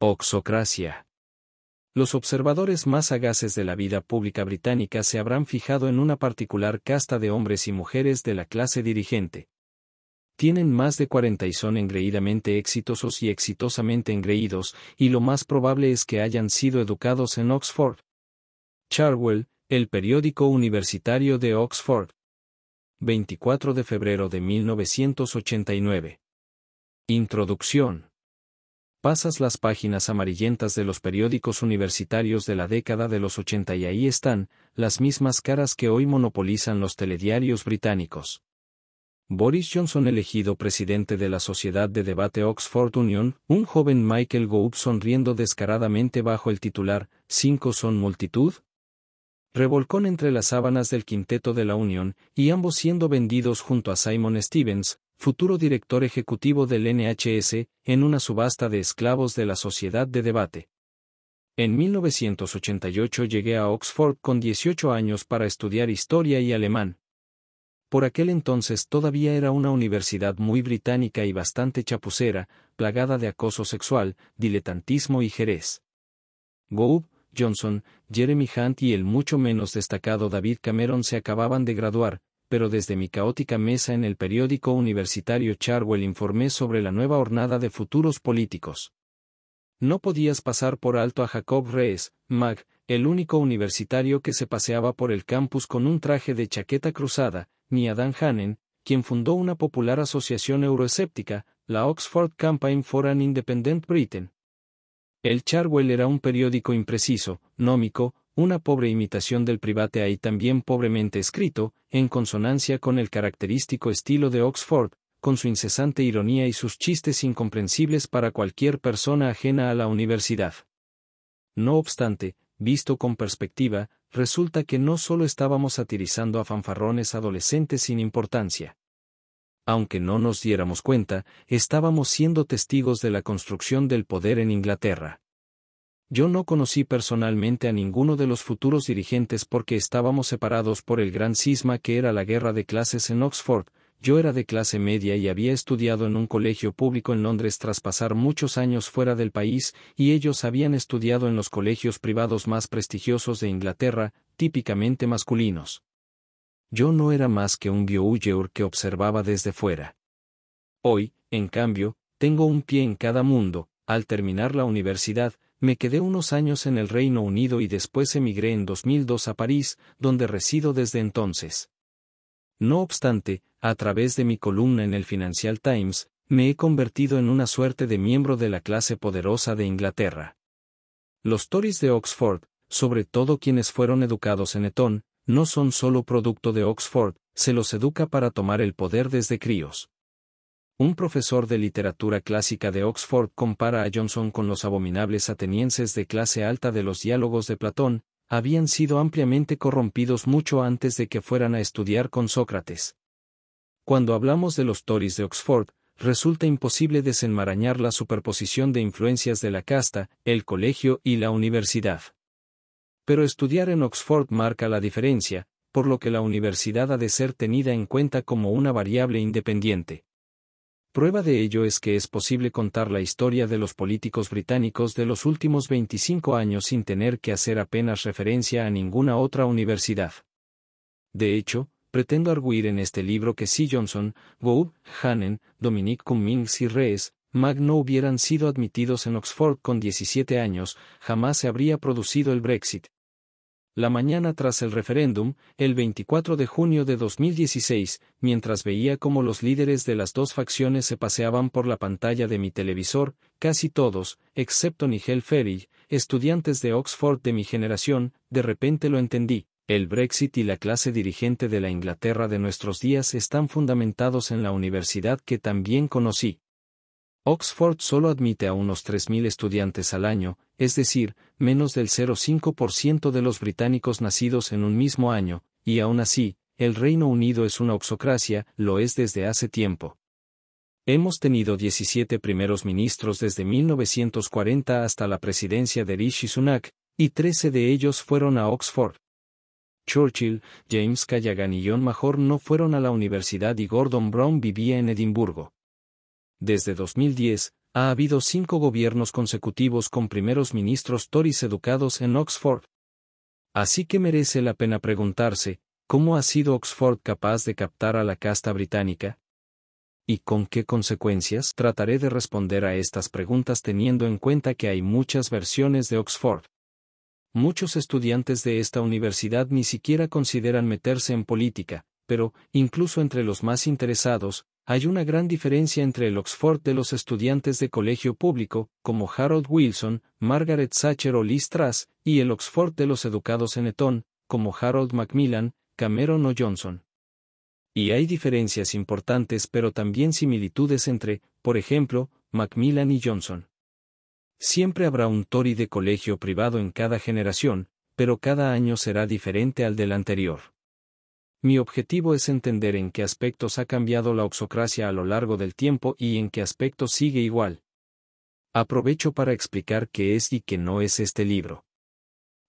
Oxocracia. Los observadores más sagaces de la vida pública británica se habrán fijado en una particular casta de hombres y mujeres de la clase dirigente. Tienen más de 40 y son engreídamente exitosos y exitosamente engreídos, y lo más probable es que hayan sido educados en Oxford. Charwell, el periódico universitario de Oxford. 24 de febrero de 1989. Introducción. Pasas las páginas amarillentas de los periódicos universitarios de la década de los 80 y ahí están, las mismas caras que hoy monopolizan los telediarios británicos. Boris Johnson elegido presidente de la Sociedad de Debate Oxford Union, un joven Michael Gove sonriendo descaradamente bajo el titular, Cinco son multitud, Revolcón entre las sábanas del quinteto de la Unión, y ambos siendo vendidos junto a Simon Stevens, futuro director ejecutivo del NHS, en una subasta de esclavos de la Sociedad de Debate. En 1988 llegué a Oxford con 18 años para estudiar historia y alemán. Por aquel entonces todavía era una universidad muy británica y bastante chapucera, plagada de acoso sexual, diletantismo y jerez. Johnson, Jeremy Hunt y el mucho menos destacado David Cameron se acababan de graduar, pero desde mi caótica mesa en el periódico universitario Charwell informé sobre la nueva hornada de futuros políticos. No podías pasar por alto a Jacob Rees, Mag, el único universitario que se paseaba por el campus con un traje de chaqueta cruzada, ni a Dan Hannen, quien fundó una popular asociación euroescéptica, la Oxford Campaign for an Independent Britain, el Charwell era un periódico impreciso, nómico, una pobre imitación del private y también pobremente escrito, en consonancia con el característico estilo de Oxford, con su incesante ironía y sus chistes incomprensibles para cualquier persona ajena a la universidad. No obstante, visto con perspectiva, resulta que no solo estábamos satirizando a fanfarrones adolescentes sin importancia aunque no nos diéramos cuenta, estábamos siendo testigos de la construcción del poder en Inglaterra. Yo no conocí personalmente a ninguno de los futuros dirigentes porque estábamos separados por el gran cisma que era la guerra de clases en Oxford, yo era de clase media y había estudiado en un colegio público en Londres tras pasar muchos años fuera del país, y ellos habían estudiado en los colegios privados más prestigiosos de Inglaterra, típicamente masculinos. Yo no era más que un viewyer que observaba desde fuera. Hoy, en cambio, tengo un pie en cada mundo, al terminar la universidad, me quedé unos años en el Reino Unido y después emigré en 2002 a París, donde resido desde entonces. No obstante, a través de mi columna en el Financial Times, me he convertido en una suerte de miembro de la clase poderosa de Inglaterra. Los Tories de Oxford, sobre todo quienes fueron educados en Eton, no son solo producto de Oxford, se los educa para tomar el poder desde críos. Un profesor de literatura clásica de Oxford compara a Johnson con los abominables atenienses de clase alta de los diálogos de Platón, habían sido ampliamente corrompidos mucho antes de que fueran a estudiar con Sócrates. Cuando hablamos de los Tories de Oxford, resulta imposible desenmarañar la superposición de influencias de la casta, el colegio y la universidad. Pero estudiar en Oxford marca la diferencia, por lo que la universidad ha de ser tenida en cuenta como una variable independiente. Prueba de ello es que es posible contar la historia de los políticos británicos de los últimos 25 años sin tener que hacer apenas referencia a ninguna otra universidad. De hecho, pretendo arguir en este libro que si Johnson, Gould, Hannen, Dominique Cummings y Rees, magno no hubieran sido admitidos en Oxford con 17 años, jamás se habría producido el Brexit, la mañana tras el referéndum, el 24 de junio de 2016, mientras veía cómo los líderes de las dos facciones se paseaban por la pantalla de mi televisor, casi todos, excepto Nigel Ferry, estudiantes de Oxford de mi generación, de repente lo entendí. El Brexit y la clase dirigente de la Inglaterra de nuestros días están fundamentados en la universidad que también conocí. Oxford solo admite a unos 3.000 estudiantes al año, es decir, menos del 0,5% de los británicos nacidos en un mismo año, y aún así, el Reino Unido es una oxocracia, lo es desde hace tiempo. Hemos tenido 17 primeros ministros desde 1940 hasta la presidencia de Rishi Sunak, y 13 de ellos fueron a Oxford. Churchill, James Callaghan y John Major no fueron a la universidad y Gordon Brown vivía en Edimburgo. Desde 2010, ha habido cinco gobiernos consecutivos con primeros ministros Tories educados en Oxford. Así que merece la pena preguntarse, ¿cómo ha sido Oxford capaz de captar a la casta británica? ¿Y con qué consecuencias? Trataré de responder a estas preguntas teniendo en cuenta que hay muchas versiones de Oxford. Muchos estudiantes de esta universidad ni siquiera consideran meterse en política, pero, incluso entre los más interesados, hay una gran diferencia entre el Oxford de los estudiantes de colegio público, como Harold Wilson, Margaret Thatcher o Liz Truss, y el Oxford de los educados en Eton, como Harold Macmillan, Cameron o Johnson. Y hay diferencias importantes pero también similitudes entre, por ejemplo, Macmillan y Johnson. Siempre habrá un Tory de colegio privado en cada generación, pero cada año será diferente al del anterior. Mi objetivo es entender en qué aspectos ha cambiado la oxocracia a lo largo del tiempo y en qué aspectos sigue igual. Aprovecho para explicar qué es y qué no es este libro.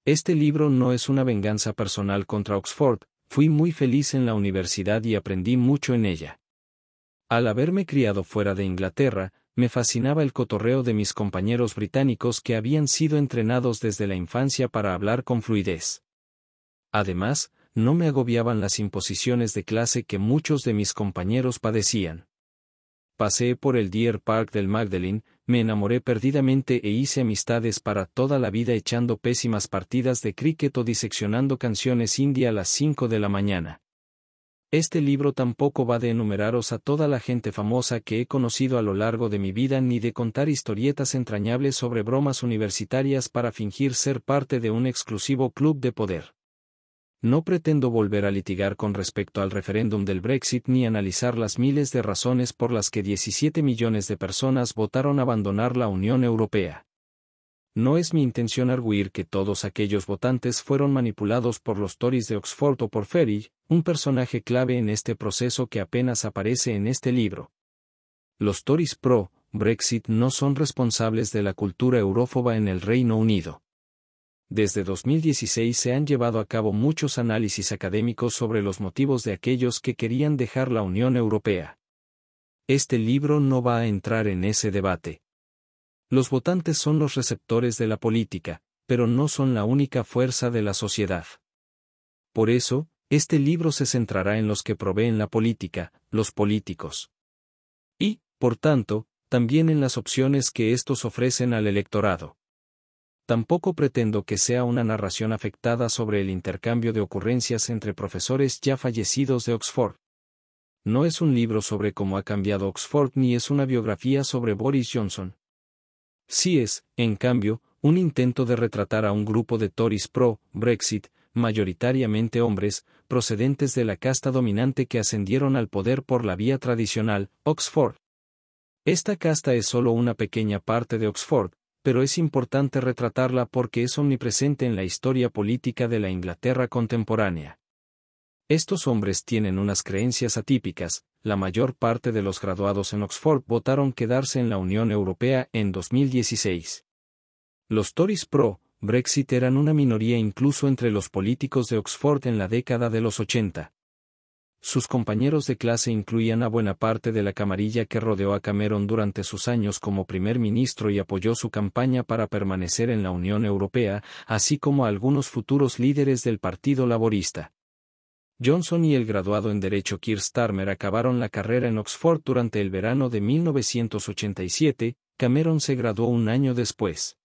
Este libro no es una venganza personal contra Oxford, fui muy feliz en la universidad y aprendí mucho en ella. Al haberme criado fuera de Inglaterra, me fascinaba el cotorreo de mis compañeros británicos que habían sido entrenados desde la infancia para hablar con fluidez. Además, no me agobiaban las imposiciones de clase que muchos de mis compañeros padecían. Pasé por el Deer Park del Magdalene, me enamoré perdidamente e hice amistades para toda la vida echando pésimas partidas de críquet o diseccionando canciones india a las cinco de la mañana. Este libro tampoco va de enumeraros a toda la gente famosa que he conocido a lo largo de mi vida ni de contar historietas entrañables sobre bromas universitarias para fingir ser parte de un exclusivo club de poder. No pretendo volver a litigar con respecto al referéndum del Brexit ni analizar las miles de razones por las que 17 millones de personas votaron abandonar la Unión Europea. No es mi intención arguir que todos aquellos votantes fueron manipulados por los Tories de Oxford o por Ferry, un personaje clave en este proceso que apenas aparece en este libro. Los Tories pro, Brexit no son responsables de la cultura eurófoba en el Reino Unido. Desde 2016 se han llevado a cabo muchos análisis académicos sobre los motivos de aquellos que querían dejar la Unión Europea. Este libro no va a entrar en ese debate. Los votantes son los receptores de la política, pero no son la única fuerza de la sociedad. Por eso, este libro se centrará en los que proveen la política, los políticos. Y, por tanto, también en las opciones que estos ofrecen al electorado. Tampoco pretendo que sea una narración afectada sobre el intercambio de ocurrencias entre profesores ya fallecidos de Oxford. No es un libro sobre cómo ha cambiado Oxford ni es una biografía sobre Boris Johnson. Sí es, en cambio, un intento de retratar a un grupo de Tories pro-Brexit, mayoritariamente hombres, procedentes de la casta dominante que ascendieron al poder por la vía tradicional, Oxford. Esta casta es solo una pequeña parte de Oxford, pero es importante retratarla porque es omnipresente en la historia política de la Inglaterra contemporánea. Estos hombres tienen unas creencias atípicas, la mayor parte de los graduados en Oxford votaron quedarse en la Unión Europea en 2016. Los Tories pro, Brexit eran una minoría incluso entre los políticos de Oxford en la década de los 80. Sus compañeros de clase incluían a buena parte de la camarilla que rodeó a Cameron durante sus años como primer ministro y apoyó su campaña para permanecer en la Unión Europea, así como a algunos futuros líderes del Partido Laborista. Johnson y el graduado en Derecho Keir Starmer acabaron la carrera en Oxford durante el verano de 1987, Cameron se graduó un año después.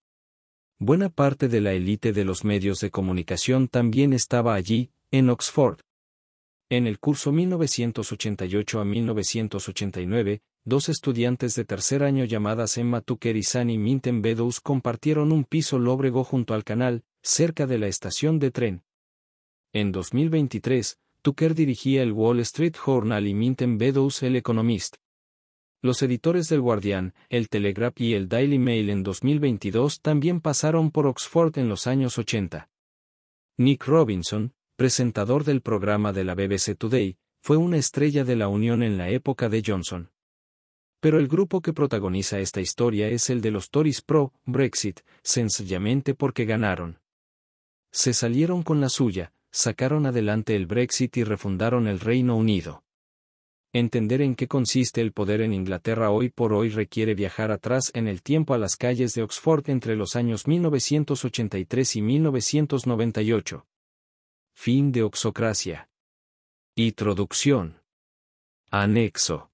Buena parte de la élite de los medios de comunicación también estaba allí, en Oxford. En el curso 1988 a 1989, dos estudiantes de tercer año llamadas Emma Tucker y Sani Minten Beddows compartieron un piso lóbrego junto al canal, cerca de la estación de tren. En 2023, Tucker dirigía el Wall Street Journal y Minten Beddows el Economist. Los editores del Guardian, el Telegraph y el Daily Mail en 2022 también pasaron por Oxford en los años 80. Nick Robinson, presentador del programa de la BBC Today, fue una estrella de la Unión en la época de Johnson. Pero el grupo que protagoniza esta historia es el de los Tories pro-Brexit, sencillamente porque ganaron. Se salieron con la suya, sacaron adelante el Brexit y refundaron el Reino Unido. Entender en qué consiste el poder en Inglaterra hoy por hoy requiere viajar atrás en el tiempo a las calles de Oxford entre los años 1983 y 1998. Fin de Oxocracia. Introducción. Anexo.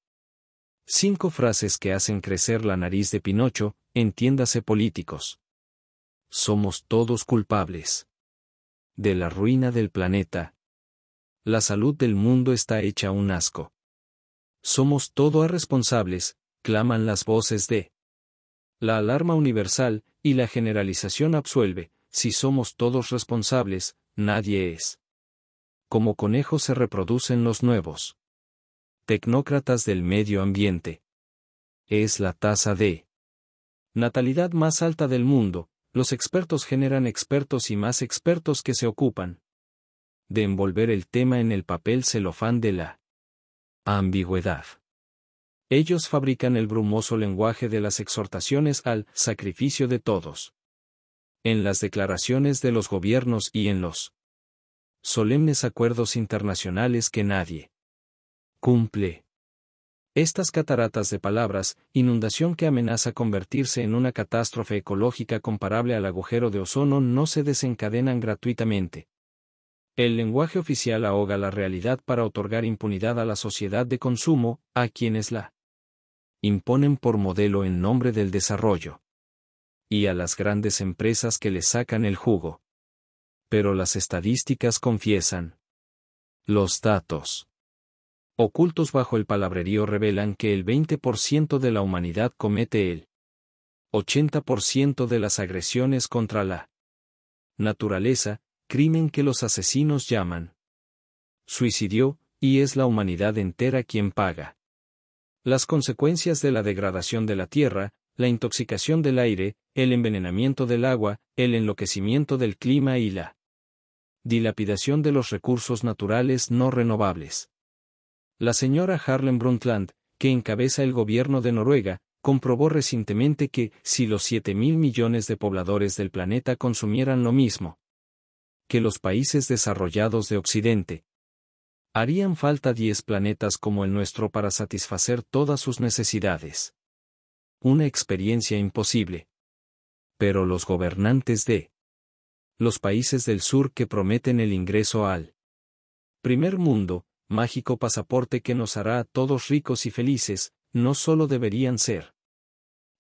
Cinco frases que hacen crecer la nariz de Pinocho, entiéndase políticos. Somos todos culpables. De la ruina del planeta. La salud del mundo está hecha un asco. Somos todos responsables, claman las voces de. La alarma universal y la generalización absuelve, si somos todos responsables, nadie es. Como conejos se reproducen los nuevos. Tecnócratas del medio ambiente. Es la tasa de natalidad más alta del mundo, los expertos generan expertos y más expertos que se ocupan de envolver el tema en el papel celofán de la ambigüedad. Ellos fabrican el brumoso lenguaje de las exhortaciones al sacrificio de todos en las declaraciones de los gobiernos y en los solemnes acuerdos internacionales que nadie cumple. Estas cataratas de palabras, inundación que amenaza convertirse en una catástrofe ecológica comparable al agujero de ozono, no se desencadenan gratuitamente. El lenguaje oficial ahoga la realidad para otorgar impunidad a la sociedad de consumo, a quienes la imponen por modelo en nombre del desarrollo y a las grandes empresas que le sacan el jugo. Pero las estadísticas confiesan. Los datos ocultos bajo el palabrerío revelan que el 20% de la humanidad comete el 80% de las agresiones contra la naturaleza, crimen que los asesinos llaman suicidio, y es la humanidad entera quien paga. Las consecuencias de la degradación de la tierra, la intoxicación del aire, el envenenamiento del agua, el enloquecimiento del clima y la dilapidación de los recursos naturales no renovables. La señora Harlem Brundtland, que encabeza el gobierno de Noruega, comprobó recientemente que, si los 7 mil millones de pobladores del planeta consumieran lo mismo que los países desarrollados de Occidente, harían falta 10 planetas como el nuestro para satisfacer todas sus necesidades una experiencia imposible. Pero los gobernantes de los países del sur que prometen el ingreso al primer mundo, mágico pasaporte que nos hará a todos ricos y felices, no solo deberían ser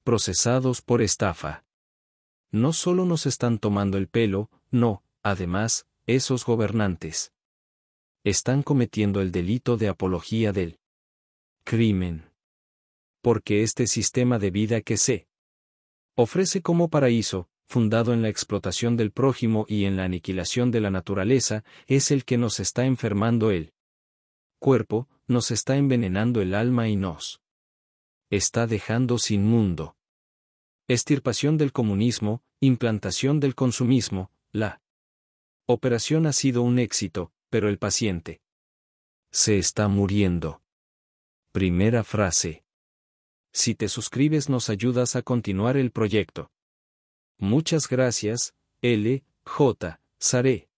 procesados por estafa. No solo nos están tomando el pelo, no, además, esos gobernantes están cometiendo el delito de apología del crimen porque este sistema de vida que se ofrece como paraíso, fundado en la explotación del prójimo y en la aniquilación de la naturaleza, es el que nos está enfermando el cuerpo, nos está envenenando el alma y nos está dejando sin mundo. Estirpación del comunismo, implantación del consumismo, la operación ha sido un éxito, pero el paciente se está muriendo. Primera frase. Si te suscribes nos ayudas a continuar el proyecto. Muchas gracias, L. J. Saré.